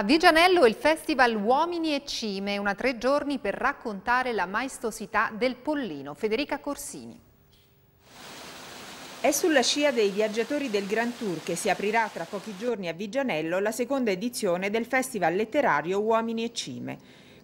A Vigianello il festival Uomini e Cime, una tre giorni per raccontare la maestosità del pollino. Federica Corsini. È sulla scia dei viaggiatori del Grand Tour che si aprirà tra pochi giorni a Vigianello la seconda edizione del festival letterario Uomini e Cime.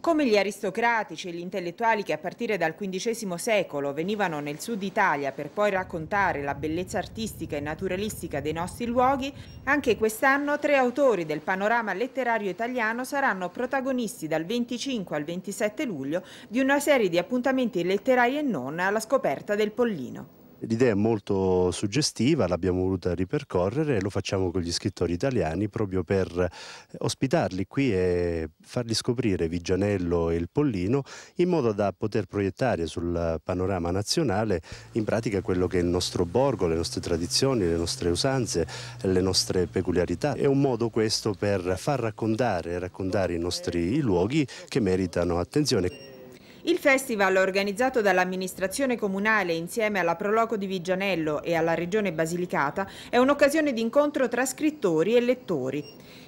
Come gli aristocratici e gli intellettuali che a partire dal XV secolo venivano nel sud Italia per poi raccontare la bellezza artistica e naturalistica dei nostri luoghi, anche quest'anno tre autori del panorama letterario italiano saranno protagonisti dal 25 al 27 luglio di una serie di appuntamenti letterari e non alla scoperta del Pollino. L'idea è molto suggestiva, l'abbiamo voluta ripercorrere e lo facciamo con gli scrittori italiani proprio per eh, ospitarli qui e farli scoprire Vigianello e il Pollino in modo da poter proiettare sul panorama nazionale in pratica quello che è il nostro borgo, le nostre tradizioni, le nostre usanze, le nostre peculiarità. È un modo questo per far raccontare, raccontare i nostri luoghi che meritano attenzione. Il festival organizzato dall'amministrazione comunale insieme alla Proloco di Vigianello e alla Regione Basilicata è un'occasione di incontro tra scrittori e lettori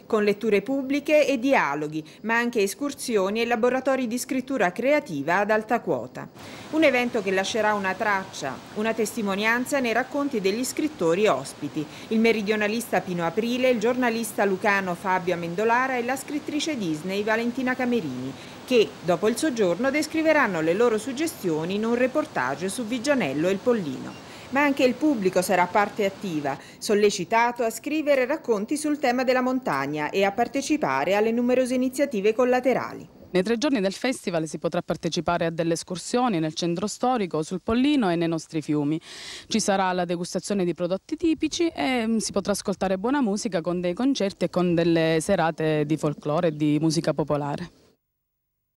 con letture pubbliche e dialoghi, ma anche escursioni e laboratori di scrittura creativa ad alta quota. Un evento che lascerà una traccia, una testimonianza nei racconti degli scrittori ospiti, il meridionalista Pino Aprile, il giornalista lucano Fabio Amendolara e la scrittrice Disney Valentina Camerini, che, dopo il soggiorno, descriveranno le loro suggestioni in un reportage su Vigianello e il Pollino. Ma anche il pubblico sarà parte attiva, sollecitato a scrivere racconti sul tema della montagna e a partecipare alle numerose iniziative collaterali. Nei tre giorni del festival si potrà partecipare a delle escursioni nel centro storico, sul Pollino e nei nostri fiumi. Ci sarà la degustazione di prodotti tipici e mm, si potrà ascoltare buona musica con dei concerti e con delle serate di folklore e di musica popolare.